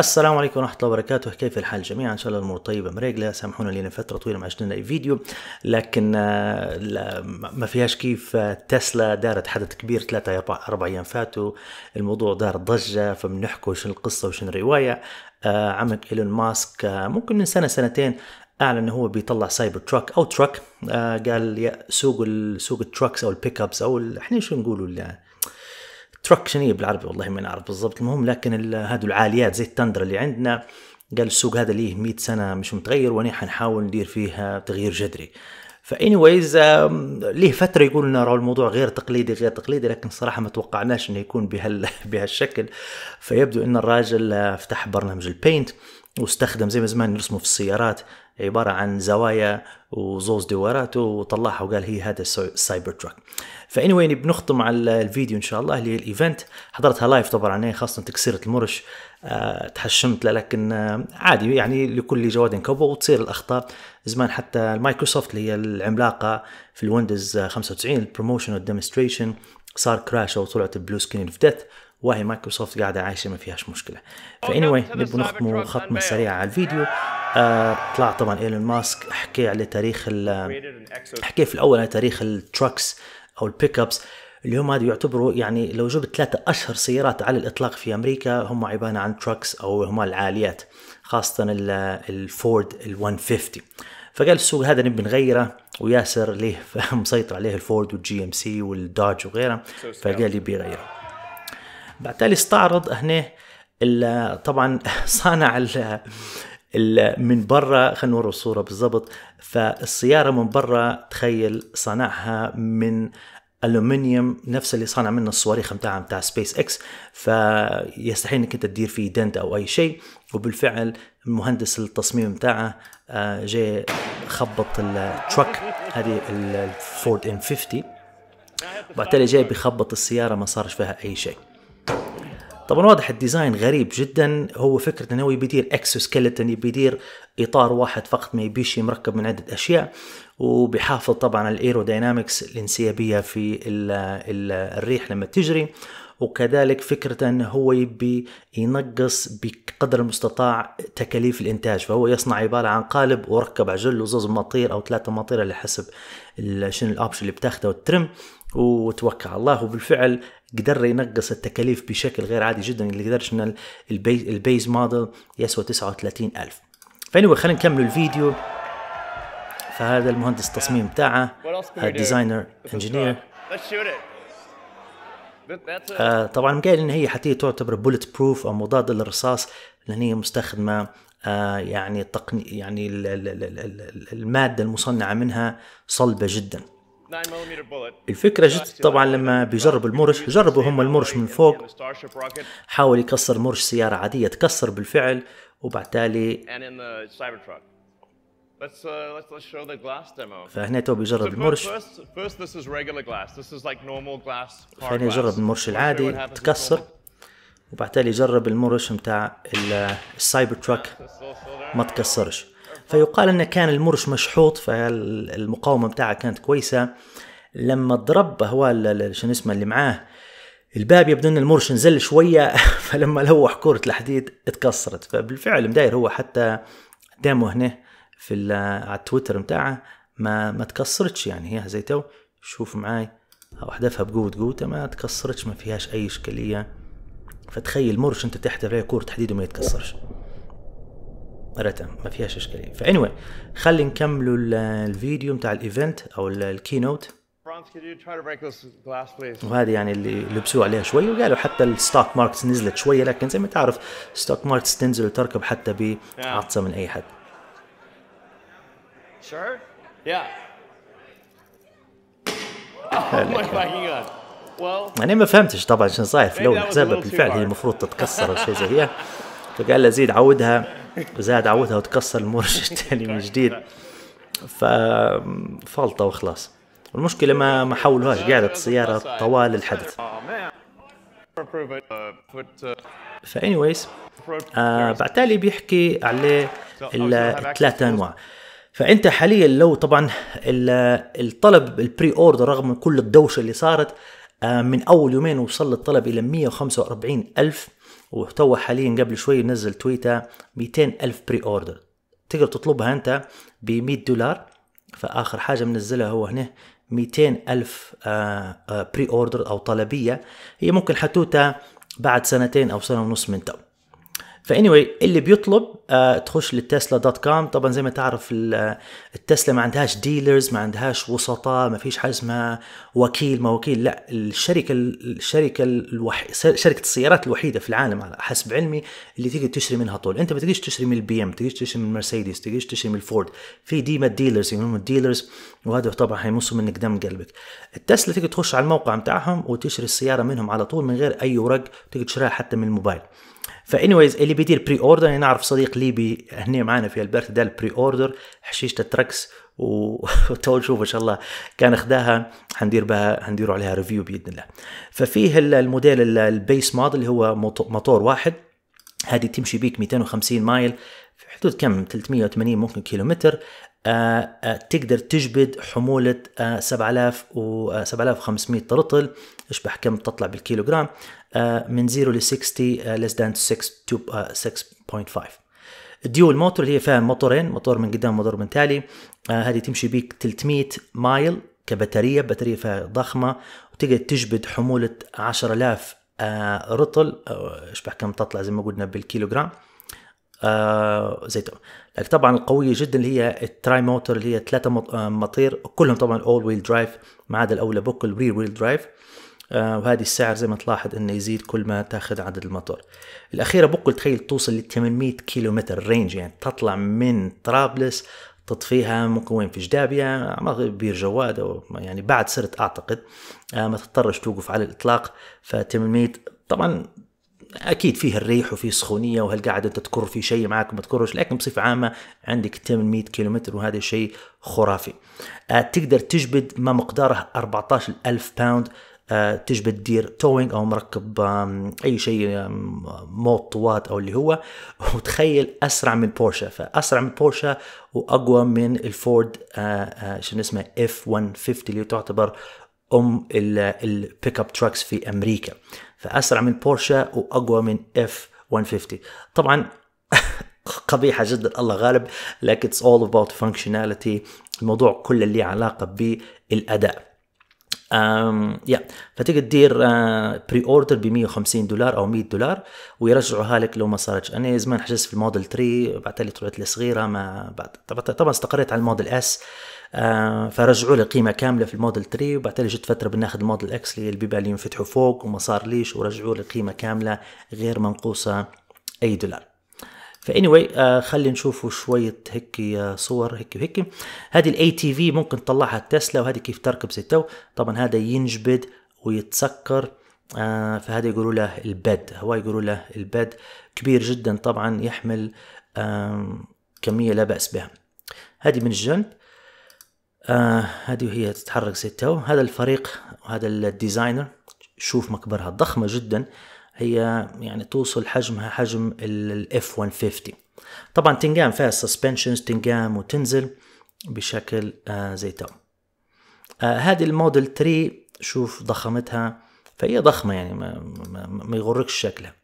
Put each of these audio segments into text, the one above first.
السلام عليكم ورحمة الله وبركاته كيف الحال جميعا إن شاء الله الأمور طيبة مريقلة سامحونا لنا فترة طويلة ما عشنا أي فيديو لكن آه، ما فيهاش كيف آه، تسلا دارت حدث كبير ثلاثة أربع أيام فاتوا الموضوع دار ضجة فبنحكوا شنو القصة وشنو الرواية آه، عمك إيلون ماسك ممكن من سنة سنتين اعلن انه هو بيطلع سايبر تراك او تراك آه قال يا سوق سوق التراكس او البيك ابس او احنا شو نقولوا تراك شنو هي بالعربي والله ما نعرف بالضبط المهم لكن هذو العاليات زي التندر اللي عندنا قال السوق هذا ليه 100 سنه مش متغير وانا حنحاول ندير فيها تغيير جذري فاني وايز ليه فتره يقول لنا الموضوع غير تقليدي غير تقليدي لكن صراحه ما توقعناش انه يكون بهال بهالشكل فيبدو ان الراجل آه، فتح برنامج البينت واستخدم زي ما زمان نرسمه في السيارات عبارة عن زوايا وزوز دوارات وطلعها وقال هي هذا السايبر تراك فاني وين بنختم على الفيديو ان شاء الله اللي هي الايفنت حضرتها لايف طبعا خاصة تكسيرة المرش آه، تحشمت لكن آه، عادي يعني لكل جواد كبو وتصير الاخطاء زمان حتى المايكروسوفت اللي هي العملاقة في الويندوز 95 البروموشن والديمونستريشن صار كراش او طلعت بلو سكرين اوف ديث وهي مايكروسوفت قاعده عايشه ما فيهاش مشكله فاني واي نبغى نختم ختمه سريعه على الفيديو آه طلع طبعا ايلون ماسك حكي على تاريخ آه، حكي في الاول على تاريخ التراكس او البيك ابس هم هذا يعتبروا يعني لو جبت ثلاثة أشهر سيارات على الإطلاق في أمريكا هم عبارة عن تراكس أو هم العاليات خاصة الفورد ال 150 آه، فقال السوق هذا نبي نغيره وياسر ليه مسيطر عليه الفورد والجي ام سي والدوج وغيره فقال لي بيغيره بعتالي استعرض هنا طبعا صانع من برا خلينا نوري الصورة بالضبط فالسيارة من برا تخيل صنعها من الومنيوم نفس اللي صانع منه الصواريخ متاعها بتاع سبيس اكس فيستحيل انك انت تدير فيه دنت او اي شيء وبالفعل مهندس التصميم بتاعه آه، جاي خبط التراك هذه الفورد ان 50 وبالتالي جاي بيخبط السياره ما صارش فيها اي شيء طبعا واضح الديزاين غريب جدا هو فكرة انه هو يبي يدير اكسوسكلتن يبي يدير اطار واحد فقط ما يبيش مركب من عدة اشياء وبيحافظ طبعا على الايروداينامكس الانسيابية في الـ الـ الريح لما تجري وكذلك فكرة أنه هو يبي ينقص بقدر المستطاع تكاليف الإنتاج فهو يصنع عبارة عن قالب وركب عجل وزوز مطير أو ثلاثة مطير على حسب شنو الأوبشن اللي بتاخده وترم وتوكل على الله وبالفعل قدر ينقص التكاليف بشكل غير عادي جدا اللي قدرش ان البيز, موديل يسوى 39000 فاني خلينا نكمل الفيديو فهذا المهندس التصميم بتاعه الديزاينر انجينير آه، طبعا قال ان هي حتى تعتبر بولت بروف او مضاد للرصاص لان هي مستخدمه آه، يعني التقني يعني الماده المصنعه منها صلبه جدا الفكرة جت طبعا لما بيجربوا المرش جربوا هم المرش من فوق حاول يكسر مرش سيارة عادية تكسر بالفعل وبعد تالي uh, فهنا تو بيجرب المرش فهنا يجرب المرش العادي تكسر وبعد تالي يجرب المرش متاع السايبر تراك ما تكسرش فيقال أن كان المرش مشحوط فالمقاومة بتاعه كانت كويسة لما ضرب هو شنو اسمه اللي معاه الباب يبدو ان المرش نزل شويه فلما لوح كره الحديد اتكسرت فبالفعل مداير هو حتى دامه هنا في على التويتر متاعه ما ما تكسرتش يعني هي زي تو شوف معاي وحدفها بقوه قوته ما تكسرتش ما فيهاش اي اشكاليه فتخيل مرش انت تحت عليه كورة حديد وما يتكسرش رتم ما فيهاش اشكاليه فانوي خلي نكملوا الفيديو نتاع الايفنت او الكينوت وهذه يعني اللي لبسوه عليها شوي وقالوا حتى الستوك ماركتس نزلت شويه لكن زي ما تعرف ستوك ماركتس تنزل وتركب حتى بعطسه من اي حد يعني انا ما فهمتش طبعا شنو صاير في الاول حسابها بالفعل هي المفروض تتكسر او شيء زي هي فقال له زيد عودها زاد عودها وتكسر المرش الثاني من جديد ففلطه وخلاص المشكله ما ما حولوهاش قعدت السياره طوال الحدث oh, uh, uh, فانيويز آه تالي بيحكي عليه الثلاثة انواع فانت حاليا لو طبعا الطلب البري اوردر رغم كل الدوشه اللي صارت آه، من اول يومين وصل الطلب الى 145 الف وتو حاليا قبل شوي نزل تويتة 200 ألف بري أوردر تقدر تطلبها أنت ب 100 دولار فآخر حاجة منزلها هو هنا 200 ألف بري آه، أوردر آه، أو طلبية هي ممكن حتوتها بعد سنتين أو سنة ونص من تو فانيوي اللي بيطلب آه، تخش للتسلا دوت كوم طبعا زي ما تعرف آه، التسلا ما عندهاش ديلرز ما عندهاش وسطاء ما فيش حاجه اسمها وكيل ما وكيل لا الشركه الشركه الوحيده شركه السيارات الوحيده في العالم على حسب علمي اللي تيجي تشتري منها طول انت ما تجيش تشتري من البي ام تجيش تشتري من المرسيدس تجيش تشتري من الفورد في ديما ديلرز يهمهم الديلرز وهذا طبعا هيمصوا منك دم قلبك التسلا تيجي تخش على الموقع بتاعهم وتشتري السياره منهم على طول من غير اي ورق تقدر تشتريها حتى من الموبايل فانيويز اللي بيدير بري اوردر يعني نعرف صديق ليبي هنا معنا في البرت ديال بري اوردر حشيشه تركس وتو نشوف ان شاء الله كان خداها حندير بها حنديروا عليها ريفيو باذن الله ففيه الموديل البيس موديل اللي هو موتور واحد هذه تمشي بيك 250 مايل في حدود كم 380 ممكن كيلومتر تقدر تجبد حمولة 7000 و 7500 رطل اشبح كم تطلع بالكيلوغرام آه، من 0 ل 60 آه، less than 6.5 آه، الديول موتور اللي هي فيها موتورين موتور من قدام وموتور من تالي هذه تمشي بيك 300 مايل كبطارية بطارية فيها ضخمة وتقدر تجبد حمولة 10000 رطل اشبه كم تطلع زي ما قلنا بالكيلوغرام آه زيتون لكن طبعا القوية جدا اللي هي التراي موتور اللي هي ثلاثة مطير كلهم طبعا اول ويل درايف ما عدا الاولى بوك الرير ويل درايف آه، وهذه السعر زي ما تلاحظ انه يزيد كل ما تاخذ عدد المطر الاخيره بقول تخيل توصل ل 800 كيلومتر رينج يعني تطلع من طرابلس تطفيها ممكن وين في جدابية بير جواد أو يعني بعد سرت أعتقد آه، ما تضطرش توقف على الإطلاق ف 800 طبعا اكيد فيه الريح وفيه سخونيه وهل قاعد انت تكر في شيء معك ما تكرش لكن بصفه عامه عندك 800 كيلومتر وهذا شيء خرافي آه، تقدر تجبد ما مقداره 14000 باوند آه، تجبد تدير توينج او مركب اي شيء موطوات طوات او اللي هو وتخيل اسرع من بورشا فاسرع من بورشا واقوى من الفورد آه، آه، شنو اسمه اف 150 اللي تعتبر ام البيك اب تراكس في امريكا فاسرع من بورشا واقوى من اف 150 طبعا قبيحة جدا الله غالب لكن it's all about functionality الموضوع كله اللي علاقة بالأداء يا فتقدر تدير بري آه، اوردر ب 150 دولار او 100 دولار ويرجعوها لك لو ما صارتش انا زمان حجزت في الموديل 3 بعد لي طلعت لي صغيره ما بعد طبعا استقريت على الموديل اس آه فرجعوا لي قيمه كامله في الموديل 3 وبعد لي جت فتره بناخذ الموديل اكس اللي البيبان اللي ينفتحوا فوق وما صار ليش ورجعوا لي قيمه كامله غير منقوصه اي دولار فاني آه، واي خلي نشوفوا شويه هيك آه، صور هيك وهيك هذه الاي تي في ممكن تطلعها التسلا وهذه كيف تركب زي تو طبعا هذا ينجبد ويتسكر آه فهذا يقولوا له البد هو يقولوا له البد كبير جدا طبعا يحمل آه كميه لا باس بها هذه من الجنب آه هذه وهي تتحرك زي تو هذا الفريق وهذا الديزاينر شوف مقبرها ضخمه جدا هي يعني توصل حجمها حجم الاف 150 طبعا تنقام فيها السسبنشنز تنقام وتنزل بشكل آه زي تو آه هذه الموديل 3 شوف ضخامتها فهي ضخمه يعني ما, ما, ما يغركش شكلها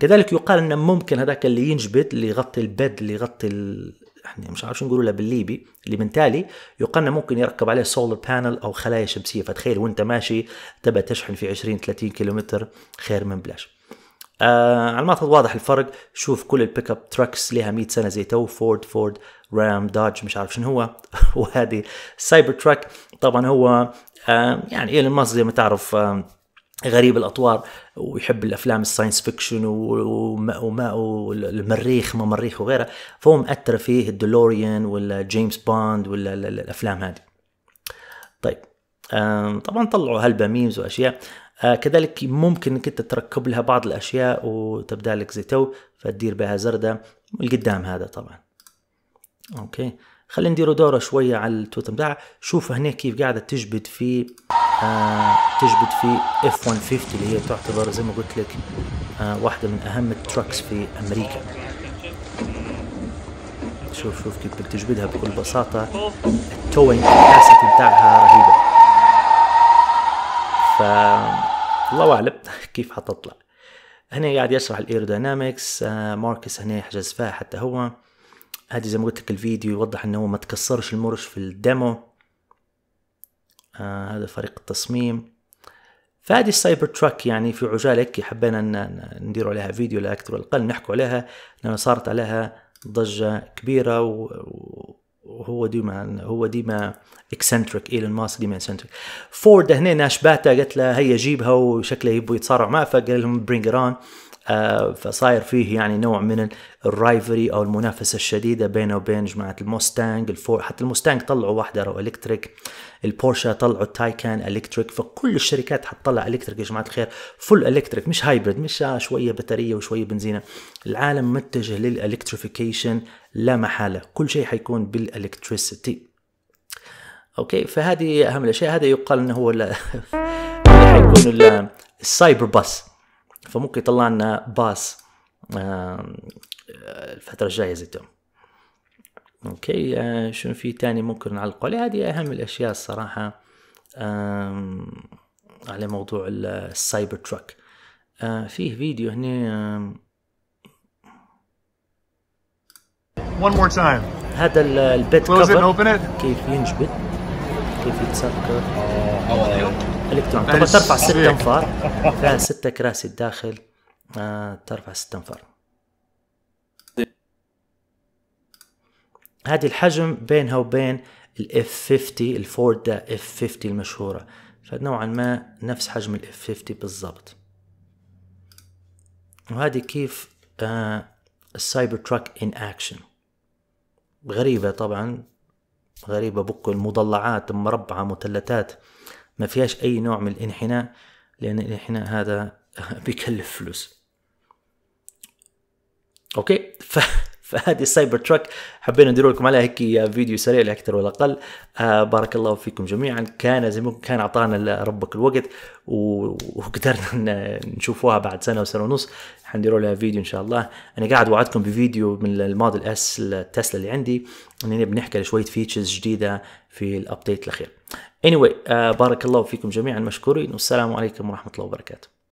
كذلك يقال ان ممكن هذاك اللي ينجبت اللي يغطي البد اللي يغطي احنا يعني مش عارف شو نقولوا بالليبي اللي من تالي يقال ممكن يركب عليه سولار بانل او خلايا شمسيه فتخيل وانت ماشي تبى تشحن في 20 30 كيلومتر خير من بلاش آه على ما واضح الفرق شوف كل البيك اب تراكس لها 100 سنه زي تو فورد فورد رام دوج مش عارف شنو هو وهذه سايبر تراك طبعا هو آه يعني ايلون ماسك زي ما تعرف آه غريب الاطوار ويحب الافلام الساينس فيكشن وما والمريخ ما مريخ وغيره فهو مأثر فيه الدلوريان ولا جيمس بوند ولا الافلام هذه طيب طبعا طلعوا هلبا ميمز واشياء آه، كذلك ممكن انك انت تركب لها بعض الاشياء وتبدا لك زي تو فتدير بها زرده القدام هذا طبعا اوكي خلينا نديروا دوره شويه على التوت بتاعها شوف هنا كيف قاعده تجبد في آه تجبد في اف 150 اللي هي تعتبر زي ما قلت لك آه واحده من اهم التراكس في امريكا شوف شوف كيف بتجبدها بكل بساطه التوينج الكاسيتي بتاعها رهيبه ف الله اعلم كيف حتطلع هنا قاعد يشرح الايروداينامكس آه ماركس هنا يحجز فيها حتى هو هذه زي ما قلت لك الفيديو يوضح انه ما تكسرش المرش في الديمو آه هذا فريق التصميم فهذه السايبر تراك يعني في عجاله هيك حبينا ندير عليها فيديو لا اكثر ولا اقل نحكوا عليها لانه صارت عليها ضجه كبيره وهو ديما هو ديما اكسنتريك ايلون ماسك ديما اكسنتريك فورد هنا ناشباتا قالت له هيا جيبها وشكله يبوا يتصارعوا معه فقال لهم برينج اون آه، فصاير فيه يعني نوع من الرايفري او المنافسه الشديده بينه وبين جماعه الموستانج الفور حتى الموستانج طلعوا واحده رو الكتريك البورشا طلعوا التايكان الكتريك فكل الشركات حتطلع الكتريك يا جماعه الخير فل الكتريك مش هايبرد مش آه، شويه بطاريه وشويه بنزينه العالم متجه للالكتريفيكيشن لا محاله كل شيء حيكون بالالكتريسيتي اوكي فهذه اهم الاشياء هذا يقال انه هو حيكون السايبر باس فممكن يطلع لنا باس آه، الفتره الجايه زي اوكي شو آه، شنو في تاني ممكن نعلق عليه هذه اهم الاشياء الصراحه على موضوع السايبر تراك آه، فيه فيديو هنا One more time. هذا البيت كفر كيف ينجبد كيف يتسكر الكترون تبغى ترفع ست انفار فيها ستة كراسي الداخل آه ترفع ست انفار هذه الحجم بينها وبين الاف 50 الفورد اف 50 المشهوره فنوعا ما نفس حجم الاف 50 بالضبط وهذه كيف السايبر تراك ان اكشن غريبه طبعا غريبه بكل مضلعات مربعه مثلثات ما فيهاش أي نوع من الانحناء لأن الانحناء هذا بيكلف فلوس أوكي ف... فهذه السايبر تراك حبينا ندير لكم عليها هيك فيديو سريع لا اكثر ولا اقل آه بارك الله فيكم جميعا كان زي ما كان اعطانا ربك الوقت وقدرنا نشوفوها بعد سنه وسنه ونص حنديروا لها فيديو ان شاء الله انا قاعد وعدتكم بفيديو من الموديل اس التسلا اللي عندي اني بنحكي شويه فيتشرز جديده في الابديت الاخير anyway آه بارك الله فيكم جميعا مشكورين والسلام عليكم ورحمه الله وبركاته